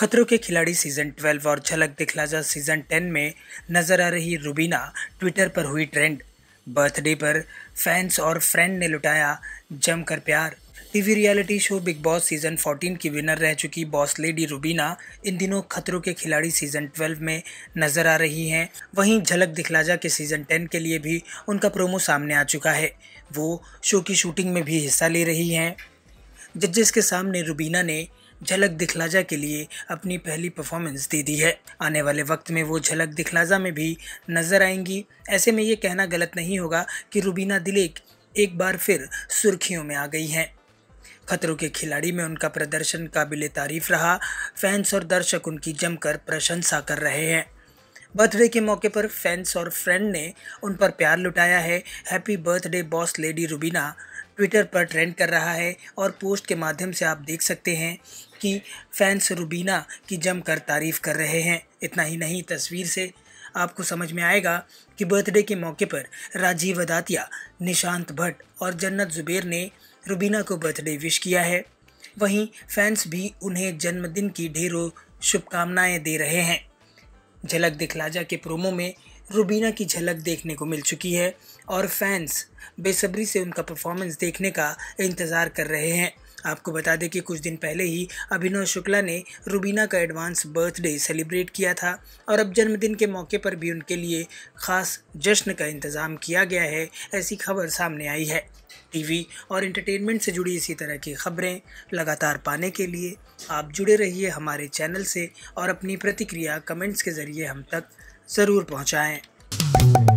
खतरों के खिलाड़ी सीजन 12 और झलक दिखला जा सीजन 10 में नजर आ रही रूबीना ट्विटर पर हुई ट्रेंड बर्थडे पर फैंस और फ्रेंड ने लुटाया जमकर प्यार TV reality show Bigg Boss season 14 की विनर रह चुकी बॉस लेडी रूबीना इन दिनों खतरों के खिलाड़ी सीजन 12 में नजर आ रही हैं वहीं झलक दिखलाजा के सीजन 10 के लिए भी उनका प्रोमो सामने आ चुका है वो शो की शूटिंग में भी हिस्सा ले रही हैं जजेस के सामने रुबीना ने झलक दिखलाजा के लिए अपनी पहली परफॉर्मेंस दे दी है आने वाले वक्त में वो झलक दिखलाजा में भी नजर आएंगी ऐसे में ये कहना गलत नहीं होगा कि रुबीना दिलेक एक बार फिर सुर्खियों में आ गई हैं खतरों के खिलाड़ी में उनका प्रदर्शन काबिल तारीफ रहा फैंस और दर्शक उनकी जमकर प्रशंसा कर रहे हैं बर्थडे के मौके पर फैंस और फ्रेंड ने उन पर प्यार लुटाया है happy birthday boss lady Rubina Twitter पर ट्रेंड कर रहा है और पोस्ट के माध्यम से आप देख सकते हैं कि फैंस रुबीना की जमकर तारीफ़ कर रहे हैं इतना ही नहीं तस्वीर से आपको समझ में आएगा कि बर्थडे के मौके पर राजीव दातिया निशांत भट्ट और जन्नत जुबेर ने रुबीना को बर्थडे विश किया है वहीं फैंस भी उन्हें जन्मदिन की ढेरों शुभकामनाएं दे रहे हैं झलक दिखला जा के प्रोमो में रुबीना की झलक देखने को मिल चुकी है और फैंस बेसब्री से उनका परफॉर्मेंस देखने का इंतज़ार कर रहे हैं आपको बता दें कि कुछ दिन पहले ही अभिनव शुक्ला ने रुबीना का एडवांस बर्थडे सेलिब्रेट किया था और अब जन्मदिन के मौके पर भी उनके लिए खास जश्न का इंतज़ाम किया गया है ऐसी खबर सामने आई है टीवी और इंटरटेनमेंट से जुड़ी इसी तरह की खबरें लगातार पाने के लिए आप जुड़े रहिए हमारे चैनल से और अपनी प्रतिक्रिया कमेंट्स के ज़रिए हम तक ज़रूर पहुँचाएँ